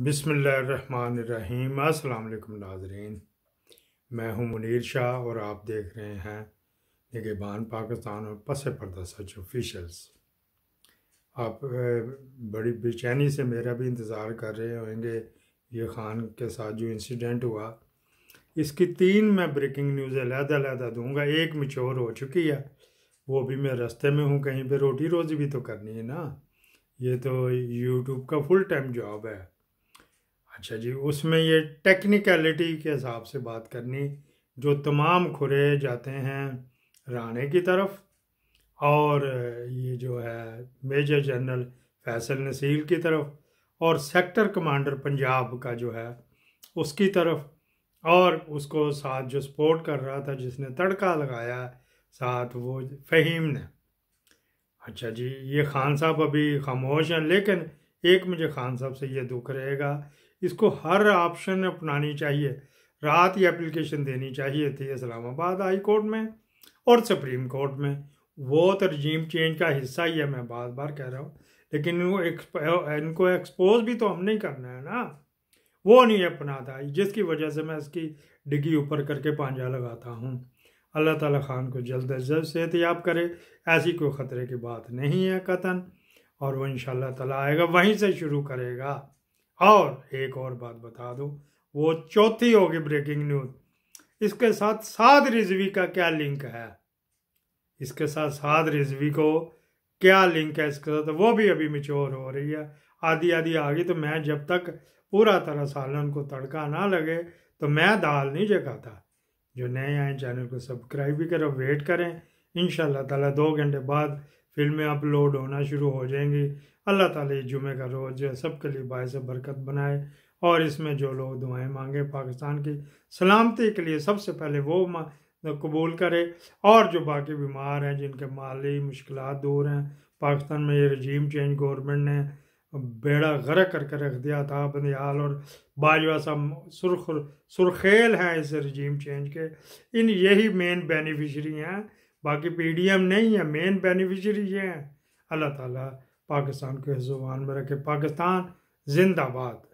बिसमीम अल्लाम नाजरीन मैं हूं मुनीर शाह और आप देख रहे हैं निगेबान पाकिस्तान और पस पर्दा सच ऑफिशल्स आप बड़ी बेचैनी से मेरा भी इंतज़ार कर रहे होंगे ये खान के साथ जो इंसिडेंट हुआ इसकी तीन मैं ब्रेकिंग न्यूज़ लहदा दूंगा एक मच्योर हो चुकी है वो भी मैं रास्ते में हूँ कहीं पे रोटी रोज़ी भी तो करनी है ना ये तो यूट्यूब का फुल टाइम जॉब है अच्छा जी उसमें ये टेक्निकलिटी के हिसाब से बात करनी जो तमाम खुरे जाते हैं राणे की तरफ और ये जो है मेजर जनरल फैसल नसील की तरफ और सेक्टर कमांडर पंजाब का जो है उसकी तरफ और उसको साथ जो सपोर्ट कर रहा था जिसने तड़का लगाया साथ वो फ़हीम ने अच्छा जी ये खान साहब अभी खामोश हैं लेकिन एक मुझे खान साहब से ये दुख रहेगा इसको हर ऑप्शन अपनानी चाहिए रात ही एप्लीकेशन देनी चाहिए थी इस्लामाबाद हाई कोर्ट में और सुप्रीम कोर्ट में वो तरजीम तो चेंज का हिस्सा ही है मैं बार बार कह रहा हूँ लेकिन इनको एक्सपोज भी तो हमने करना है ना वो नहीं अपनाता जिसकी वजह से मैं इसकी डिग्री ऊपर करके पांजा लगाता हूँ अल्लाह ताला खान को जल्द अज जल्द सेहतियाब करे ऐसी कोई ख़तरे की बात नहीं है कतन और वो इन ताला आएगा वहीं से शुरू करेगा और एक और बात बता दूं वो चौथी होगी ब्रेकिंग न्यूज इसके साथ साध रिजवी का क्या लिंक है इसके साथ साध रिजवी को क्या लिंक है इसके साथ वो भी अभी मिच्योर हो रही है आधी आधी आ गई तो मैं जब तक पूरा तरह सालन को तड़का ना लगे तो मैं दाल नहीं जगाता जो नए आए चैनल को सब्सक्राइब भी करो वेट करें इन ताला दो घंटे बाद फिल्में अपलोड होना शुरू हो जाएंगी अल्लाह ताला जुमे का रोज़ जो है सब के लिए बायस बरकत बनाए और इसमें जो लोग दुआएं मांगे पाकिस्तान की सलामती के लिए सबसे पहले वो कबूल करे और जो बाकी बीमार हैं जिनके माली मुश्किल दूर हैं पाकिस्तान में ये रजीम चेंज गवर्नमेंट ने बेड़ा गरक करके रख दिया था बंदयाल और बाजवा सब सुरख सुरखेल हैं इस रजीम चेंज के इन यही मेन बेनिफिशरी हैं बाकी पीडीएम नहीं है मेन बेनिफिशरी ये हैं अल्लाह ताला पाकिस्तान को ज़ुबान में रखे पाकिस्तान जिंदाबाद